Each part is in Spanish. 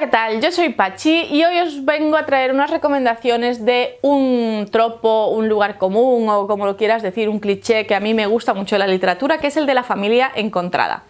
¿qué tal? Yo soy Pachi y hoy os vengo a traer unas recomendaciones de un tropo, un lugar común o como lo quieras decir, un cliché que a mí me gusta mucho en la literatura, que es el de la familia encontrada.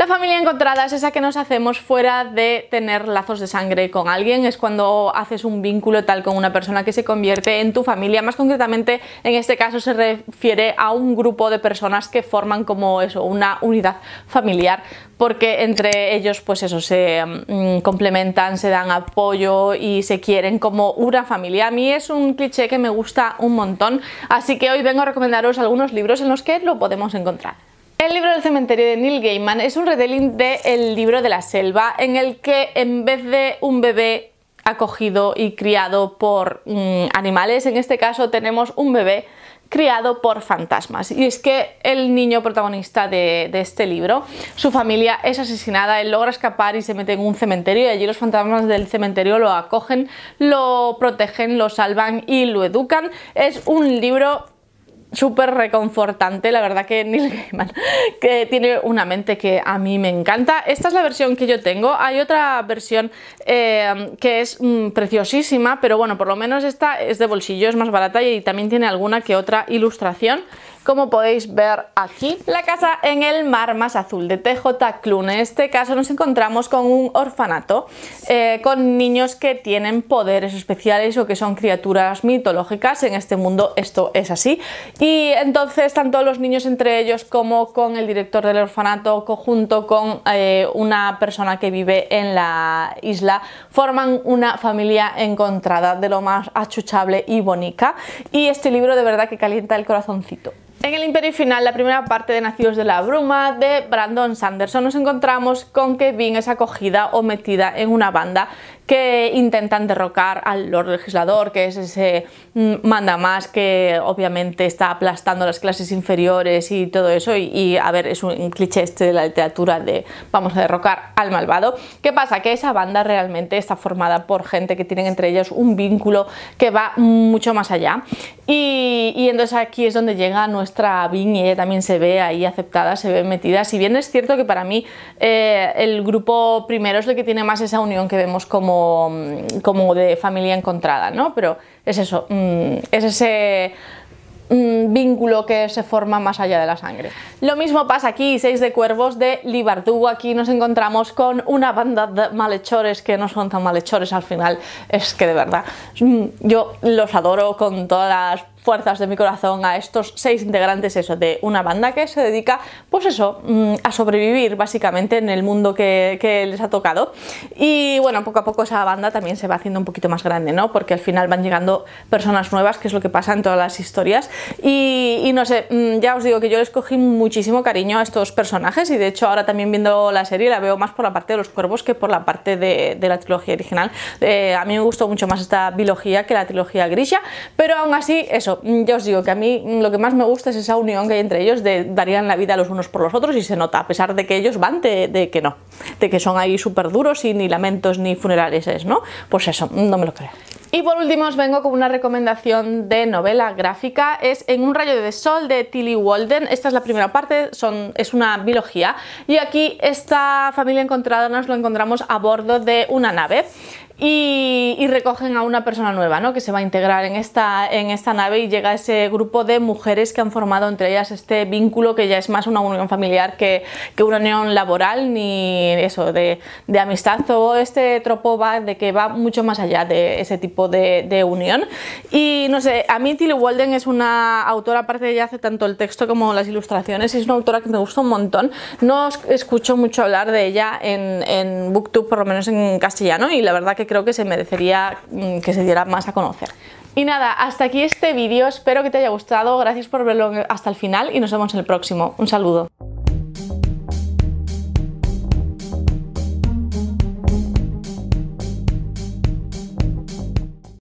La familia encontrada es esa que nos hacemos fuera de tener lazos de sangre con alguien, es cuando haces un vínculo tal con una persona que se convierte en tu familia, más concretamente en este caso se refiere a un grupo de personas que forman como eso, una unidad familiar, porque entre ellos pues eso, se mm, complementan, se dan apoyo y se quieren como una familia. A mí es un cliché que me gusta un montón, así que hoy vengo a recomendaros algunos libros en los que lo podemos encontrar. El libro del cementerio de Neil Gaiman es un retelling de El libro de la selva, en el que en vez de un bebé acogido y criado por mm, animales, en este caso tenemos un bebé criado por fantasmas. Y es que el niño protagonista de, de, este libro, su familia es asesinada, él logra escapar y se mete en un cementerio y allí los fantasmas del cementerio lo acogen, lo protegen, lo salvan y lo educan. Es un libro súper reconfortante, la verdad que Neil Gaiman, que tiene una mente que a mí me encanta. Esta es la versión que yo tengo, hay otra versión eh, que es mm, preciosísima, pero bueno, por lo menos esta es de bolsillo, es más barata y también tiene alguna que otra ilustración como podéis ver aquí. La casa en el mar más azul de TJ Clun. En este caso nos encontramos con un orfanato eh, con niños que tienen poderes especiales o que son criaturas mitológicas. En este mundo esto es así. Y entonces tanto los niños entre ellos como con el director del orfanato junto con eh, una persona que vive en la isla forman una familia encontrada de lo más achuchable y bonita. Y este libro de verdad que calienta el corazoncito. En el imperio final, la primera parte de Nacidos de la Bruma de Brandon Sanderson, nos encontramos con que Bing es acogida o metida en una banda que intentan derrocar al Lord Legislador, que es ese mm, manda más que obviamente está aplastando las clases inferiores y todo eso. Y, a ver, es un cliché este de la literatura de vamos a derrocar al malvado. ¿Qué pasa? Que esa banda realmente está formada por gente que tienen entre ellos un vínculo que va mucho más allá. Y, y entonces aquí es donde llega nuestro muestra también se ve ahí aceptada, se ve metida. Si bien es cierto que para mí eh, el grupo primero es el que tiene más esa unión que vemos como, mm, como de familia encontrada, ¿no? Pero es eso, mm, es ese mm, vínculo que se forma más allá de la sangre. Lo mismo pasa aquí, Seis de Cuervos de Libardugo. Aquí nos encontramos con una banda de malhechores que no son tan malhechores al final. Es que de verdad, yo los adoro con todas las fuerzas de mi corazón a estos seis integrantes eso, de una banda que se dedica, pues eso, mm, a sobrevivir básicamente en el mundo que, les ha tocado. Y bueno, poco a poco esa banda también se va haciendo un poquito más grande, ¿no? Porque al final van llegando personas nuevas, que es lo que pasa en todas las historias. Y, no sé, mm, ya os digo que yo les cogí muchísimo cariño a estos personajes y de hecho ahora también viendo la serie la veo más por la parte de los cuervos que por la parte de, la trilogía original. Eh, a mí me gustó mucho más esta biología que la trilogía grisha, pero aún así eso yo mm, os digo que a mí mm, lo que más me gusta es esa unión que hay entre ellos de darían la vida los unos por los otros y se nota, a pesar de que ellos van de, que no, de que son ahí súper duros y ni lamentos ni funerales es, ¿no? Pues eso, mm, no me lo creo. Y por último os vengo con una recomendación de novela gráfica, es En un rayo de sol de Tilly Walden, esta es la primera parte, son, es una biología y aquí esta familia encontrada nos lo encontramos a bordo de una nave y, recogen a una persona nueva ¿no? que se va a integrar en esta, en esta nave y llega ese grupo de mujeres que han formado entre ellas este vínculo que ya es más una unión familiar que, que una unión laboral ni eso de, de, amistad o este tropo va de que va mucho más allá de ese tipo de, unión y no sé, a mí Tilly Walden es una autora, aparte de ella hace tanto el texto como las ilustraciones, es una autora que me gusta un montón, no escucho mucho hablar de ella en, en Booktube, por lo menos en castellano y la verdad que creo que se merecería mm, que se diera más a conocer. Y nada, hasta aquí este vídeo, espero que te haya gustado, gracias por verlo hasta el final y nos vemos en el próximo. Un saludo.